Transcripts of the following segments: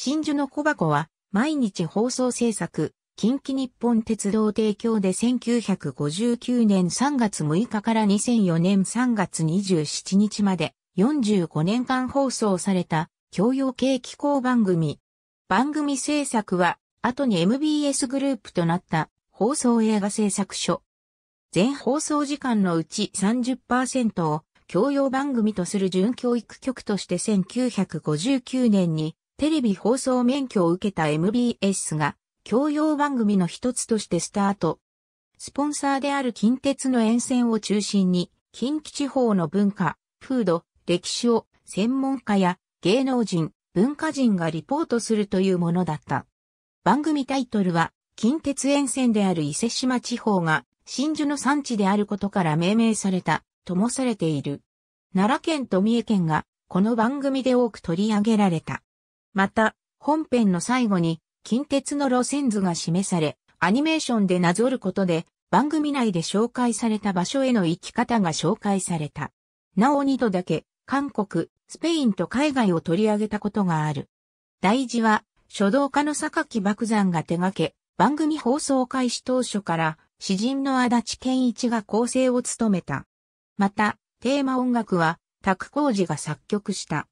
真珠の小箱は、毎日放送制作、近畿日本鉄道提供で1959年3月6日から2004年3月27日まで45年間放送された教養系気候番組。番組制作は後に MBS グループとなった放送映画制作所。全放送時間のうち30%を教養番組とする準教育局として1959年にテレビ放送免許を受けた MBS が、教養番組の一つとしてスタート。スポンサーである近鉄の沿線を中心に、近畿地方の文化、風土、歴史を専門家や芸能人、文化人がリポートするというものだった。番組タイトルは、近鉄沿線である伊勢島地方が真珠の産地であることから命名された、ともされている。奈良県と三重県が、この番組で多く取り上げられた。また、本編の最後に、近鉄の路線図が示され、アニメーションでなぞることで、番組内で紹介された場所への行き方が紹介された。なお2度だけ、韓国、スペインと海外を取り上げたことがある。大事は、書道家の榊爆山が手掛け、番組放送開始当初から、詩人の足立健一が構成を務めた。また、テーマ音楽は、拓浩二が作曲した。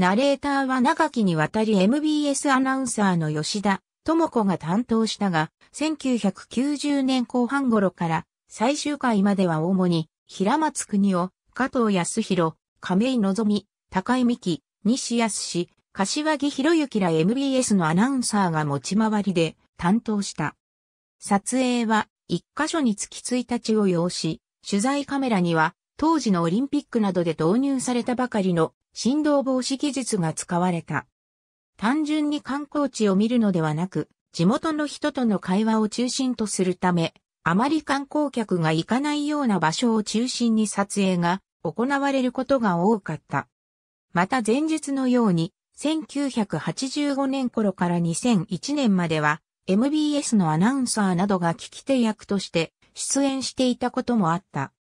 ナレーターは長きにわたり MBS アナウンサーの吉田智子が担当したが、1990年後半頃から最終回までは主に平松国夫、加藤康弘、亀井望、高井美希、西康柏木博之ら MBS のアナウンサーが持ち回りで担当した。撮影は一箇所につき1日を要し、取材カメラには当時のオリンピックなどで導入されたばかりの振動防止技術が使われた。単純に観光地を見るのではなく、地元の人との会話を中心とするため、あまり観光客が行かないような場所を中心に撮影が行われることが多かった。また前日のように、1985年頃から2001年までは、MBS のアナウンサーなどが聞き手役として出演していたこともあった。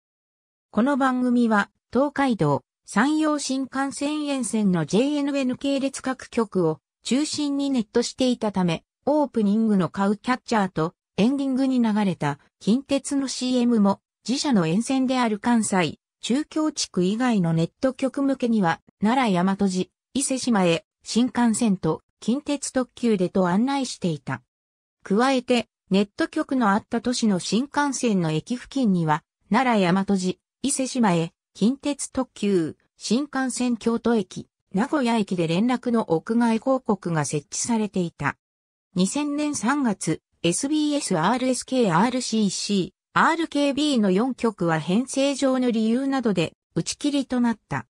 この番組は、東海道、山陽新幹線沿線の JNN 系列各局を中心にネットしていたため、オープニングのカウキャッチャーとエンディングに流れた近鉄の CM も自社の沿線である関西、中京地区以外のネット局向けには、奈良大和寺、伊勢島へ新幹線と近鉄特急でと案内していた。加えて、ネット局のあった都市の新幹線の駅付近には、奈良大和寺、伊勢島へ、近鉄特急、新幹線京都駅、名古屋駅で連絡の屋外広告が設置されていた。2000年3月、SBS、RSK、RCC、RKB の4局は編成上の理由などで打ち切りとなった。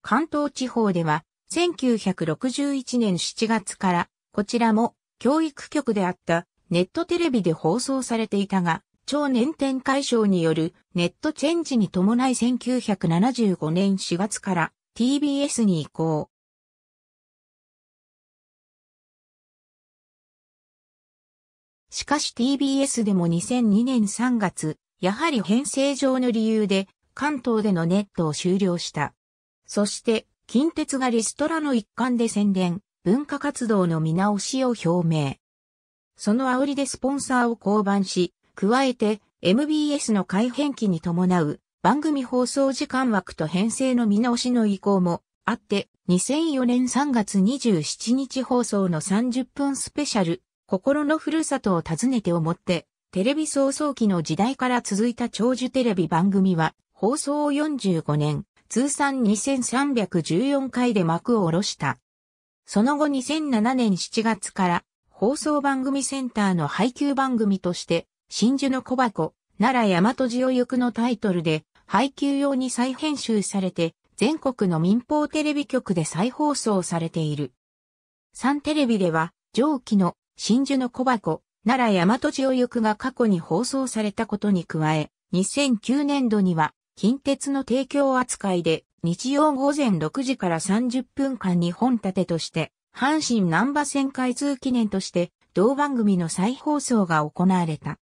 関東地方では、1961年7月から、こちらも教育局であったネットテレビで放送されていたが、超年展解消によるネットチェンジに伴い1975年4月から TBS に移行。しかし TBS でも2002年3月、やはり編成上の理由で関東でのネットを終了した。そして、近鉄がリストラの一環で宣伝、文化活動の見直しを表明。その煽りでスポンサーを降板し、加えて MBS の改変期に伴う番組放送時間枠と編成の見直しの意向もあって、2004年3月27日放送の30分スペシャル、心のふるさとを訪ねて思って、テレビ早送期の時代から続いた長寿テレビ番組は、放送を45年、通算2314回で幕を下ろした。その後2007年7月から、放送番組センターの配給番組として、真珠の小箱、奈良大和寺を行くのタイトルで、配給用に再編集されて、全国の民放テレビ局で再放送されている。サンテレビでは、上記の真珠の小箱、奈良大和寺を行くが過去に放送されたことに加え、2009年度には、近鉄の提供扱いで、日曜午前6時から30分間に本立てとして、阪神南波線開通記念として、同番組の再放送が行われた。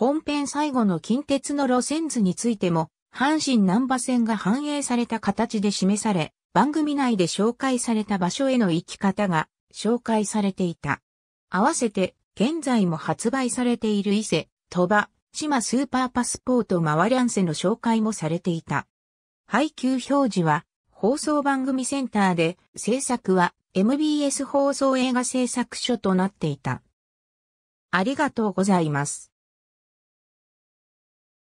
本編最後の近鉄の路線図についても、阪神南波線が反映された形で示され、番組内で紹介された場所への行き方が紹介されていた。合わせて、現在も発売されている伊勢、鳥羽、島スーパーパスポートマワリャンセの紹介もされていた。配給表示は、放送番組センターで、制作は MBS 放送映画制作所となっていた。ありがとうございます。